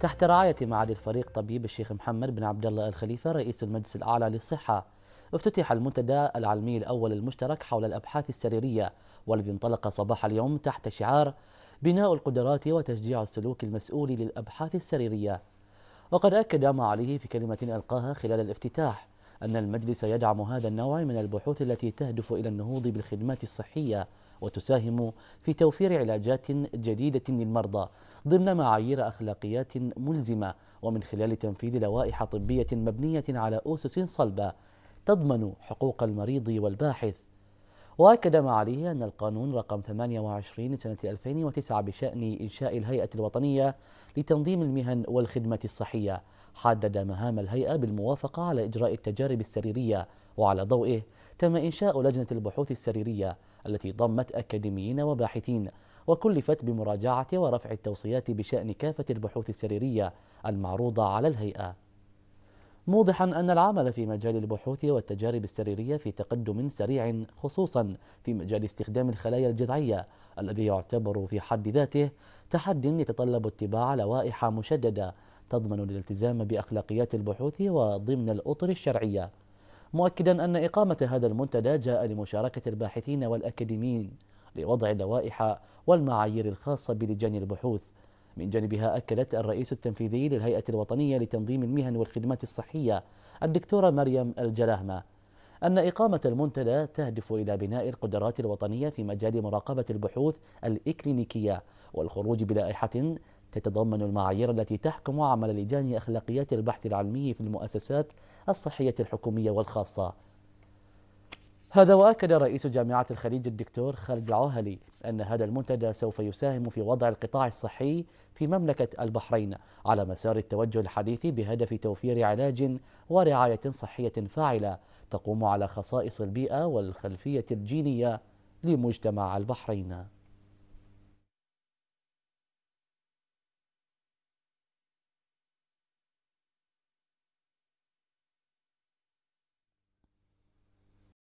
تحت رعاية معالي الفريق طبيب الشيخ محمد بن عبد الله الخليفة رئيس المجلس الأعلى للصحة افتتح المنتدى العلمي الأول المشترك حول الأبحاث السريرية والذي انطلق صباح اليوم تحت شعار بناء القدرات وتشجيع السلوك المسؤول للأبحاث السريرية وقد أكد معاليه في كلمة ألقاها خلال الافتتاح أن المجلس يدعم هذا النوع من البحوث التي تهدف إلى النهوض بالخدمات الصحية وتساهم في توفير علاجات جديدة للمرضى ضمن معايير أخلاقيات ملزمة ومن خلال تنفيذ لوائح طبية مبنية على أسس صلبة تضمن حقوق المريض والباحث وأكد معاليه أن القانون رقم 28 لسنة 2009 بشأن إنشاء الهيئة الوطنية لتنظيم المهن والخدمة الصحية حدد مهام الهيئة بالموافقة على إجراء التجارب السريرية وعلى ضوئه تم إنشاء لجنة البحوث السريرية التي ضمت أكاديميين وباحثين وكلفت بمراجعة ورفع التوصيات بشأن كافة البحوث السريرية المعروضة على الهيئة موضحا أن العمل في مجال البحوث والتجارب السريرية في تقدم سريع خصوصا في مجال استخدام الخلايا الجذعية الذي يعتبر في حد ذاته تحد يتطلب اتباع لوائح مشددة تضمن الالتزام بأخلاقيات البحوث وضمن الأطر الشرعية مؤكدا أن إقامة هذا المنتدى جاء لمشاركة الباحثين والأكاديميين لوضع اللوائح والمعايير الخاصة بلجان البحوث من جانبها أكدت الرئيس التنفيذي للهيئة الوطنية لتنظيم المهن والخدمات الصحية الدكتورة مريم الجلاهمة أن إقامة المنتدى تهدف إلى بناء القدرات الوطنية في مجال مراقبة البحوث الإكلينيكية والخروج بلائحة تتضمن المعايير التي تحكم عمل لجان أخلاقيات البحث العلمي في المؤسسات الصحية الحكومية والخاصة هذا وأكد رئيس جامعة الخليج الدكتور خالد العوهلي أن هذا المنتدى سوف يساهم في وضع القطاع الصحي في مملكة البحرين على مسار التوجه الحديث بهدف توفير علاج ورعاية صحية فاعلة تقوم على خصائص البيئة والخلفية الجينية لمجتمع البحرين